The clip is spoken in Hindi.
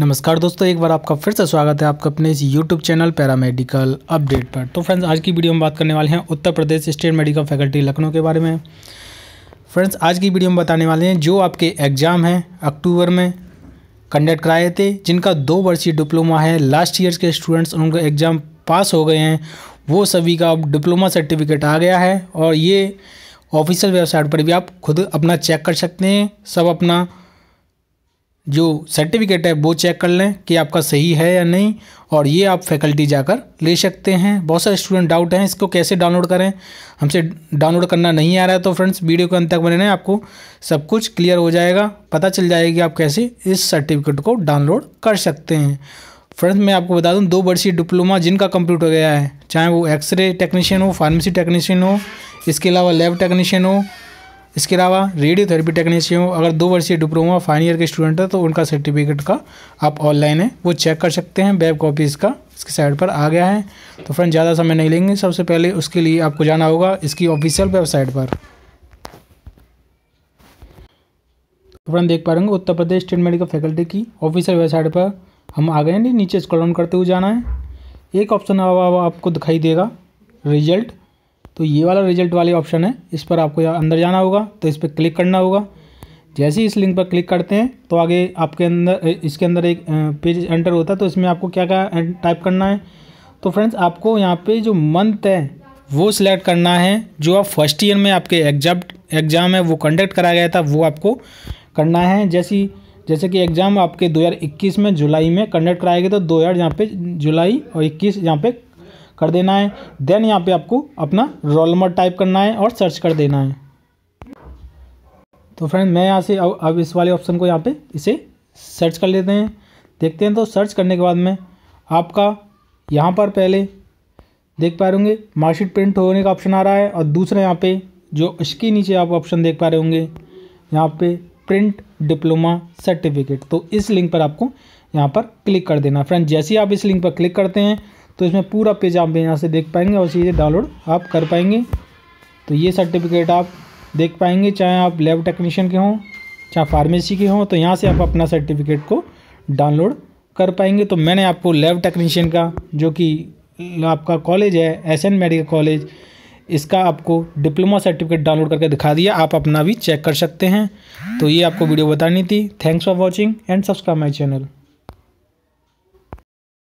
नमस्कार दोस्तों एक बार आपका फिर से स्वागत है आपका अपने इस यूट्यूब चैनल पैरामेडिकल अपडेट पर तो फ्रेंड्स आज की वीडियो में बात करने वाले हैं Uttar Pradesh state medical faculty Lucknow के बारे में फ्रेंड्स आज की वीडियो में बताने वाले हैं जो आपके एग्ज़ाम हैं अक्टूबर में कंडक्ट कराए थे जिनका दो वर्षीय डिप्लोमा है लास्ट ईयर के स्टूडेंट्स उनके एग्ज़ाम पास हो गए हैं वो सभी का अब डिप्लोमा सर्टिफिकेट आ गया है और ये ऑफिशियल वेबसाइट पर भी आप खुद अपना चेक कर सकते हैं सब अपना जो सर्टिफिकेट है वो चेक कर लें कि आपका सही है या नहीं और ये आप फैकल्टी जाकर ले सकते हैं बहुत सारे स्टूडेंट डाउट हैं इसको कैसे डाउनलोड करें हमसे डाउनलोड करना नहीं आ रहा है तो फ्रेंड्स वीडियो के अंत तक बने रहें आपको सब कुछ क्लियर हो जाएगा पता चल जाएगी आप कैसे इस सर्टिफिकेट को डाउनलोड कर सकते हैं फ्रेंड्स मैं आपको बता दूँ दो वर्षीय डिप्लोमा जिनका कंप्लीट हो गया है चाहे वो एक्सरे टेक्नीशियन हो फार्मेसी टेक्नीशियन हो इसके अलावा लैब टेक्नीशियन हो इसके अलावा रेडियोथेरेपी टेक्नीशियन अगर दो वर्षीय डिप्लोमा फाइनल ईयर के स्टूडेंट है तो उनका सर्टिफिकेट का आप ऑनलाइन है वो चेक कर सकते हैं वेब कॉपी इसका इसके साइड पर आ गया है तो फ्रेंड ज़्यादा समय नहीं लेंगे सबसे पहले उसके लिए आपको जाना होगा इसकी ऑफिशियल वेबसाइट पर तो फ्रेंड देख पा रहे Uttar Pradesh state medical faculty की ऑफिशियल वेबसाइट पर हम आ गए नहीं नीचे स्क्रॉल करते हुए जाना है एक ऑप्शन आपको दिखाई देगा रिजल्ट तो ये वाला रिजल्ट वाले ऑप्शन है इस पर आपको अंदर जाना होगा तो इस पर क्लिक करना होगा जैसे ही इस लिंक पर क्लिक करते हैं तो आगे आपके अंदर इसके अंदर एक पेज एंटर होता है तो इसमें आपको क्या क्या टाइप करना है तो फ्रेंड्स आपको यहाँ पे जो मंथ है वो सिलेक्ट करना है जो आप फर्स्ट ईयर में आपके एग्जाम एग्ज़ाम है वो कंडक्ट कराया गया था वो आपको करना है जैसी जैसे कि एग्ज़ाम आपके 2021 में जुलाई में कंडक्ट कराया गया तो दो हज़ार यहाँ पे जुलाई और 21 यहाँ पे कर देना है देन यहाँ पे आपको अपना रोल नंबर टाइप करना है और सर्च कर देना है तो फ्रेंड मैं यहाँ से अब अब इस वाले ऑप्शन को यहाँ पे इसे सर्च कर लेते हैं देखते हैं तो सर्च करने के बाद में आपका यहाँ पर पहले देख पा रहे होंगे मार्कशीट प्रिंट होने का ऑप्शन आ रहा है और दूसरा यहाँ पे जो इसके नीचे आप ऑप्शन देख पा रहे होंगे यहाँ पे प्रिंट डिप्लोमा सर्टिफिकेट तो इस लिंक पर आपको यहाँ पर क्लिक कर देना फ्रेंड जैसे ही आप इस लिंक पर क्लिक करते हैं तो इसमें पूरा पेज आप यहाँ से देख पाएंगे और चीज़ें डाउनलोड आप कर पाएंगे तो ये सर्टिफिकेट आप देख पाएंगे चाहे आप लेब टेक्नीशियन के हों चाहे फार्मेसी के हों तो यहाँ से आप अपना सर्टिफिकेट को डाउनलोड कर पाएंगे तो मैंने आपको लेब टेक्नीशियन का जो कि आपका कॉलेज है एस एन मेडिकल कॉलेज इसका आपको डिप्लोमा सर्टिफिकेट डाउनलोड करके दिखा दिया आप अपना भी चेक कर सकते हैं तो ये आपको वीडियो बतानी थी thanks for watching and subscribe my channel